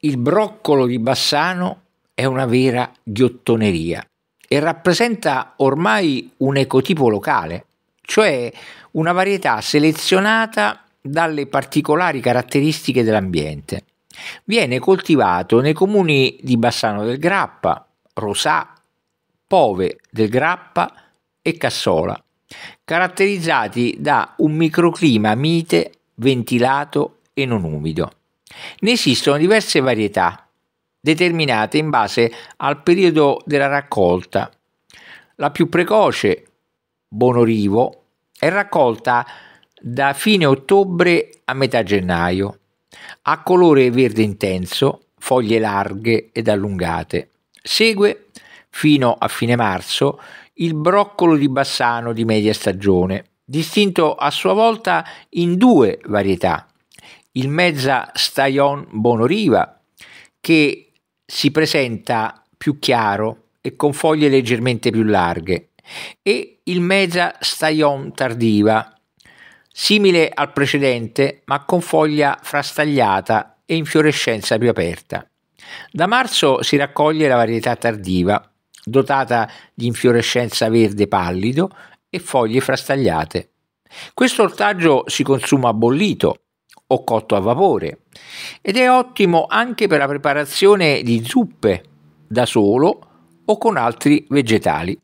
Il broccolo di Bassano è una vera ghiottoneria e rappresenta ormai un ecotipo locale, cioè una varietà selezionata dalle particolari caratteristiche dell'ambiente. Viene coltivato nei comuni di Bassano del Grappa, Rosà, Pove del Grappa e Cassola, caratterizzati da un microclima mite, ventilato e non umido. Ne esistono diverse varietà, determinate in base al periodo della raccolta. La più precoce, Bonorivo, è raccolta da fine ottobre a metà gennaio. Ha colore verde intenso, foglie larghe ed allungate. Segue, fino a fine marzo, il broccolo di Bassano di media stagione, distinto a sua volta in due varietà, il mezza Stajon Bonoriva che si presenta più chiaro e con foglie leggermente più larghe e il mezza Stajon Tardiva simile al precedente ma con foglia frastagliata e infiorescenza più aperta. Da marzo si raccoglie la varietà tardiva, dotata di infiorescenza verde pallido e foglie frastagliate. Questo ortaggio si consuma bollito o cotto a vapore ed è ottimo anche per la preparazione di zuppe da solo o con altri vegetali.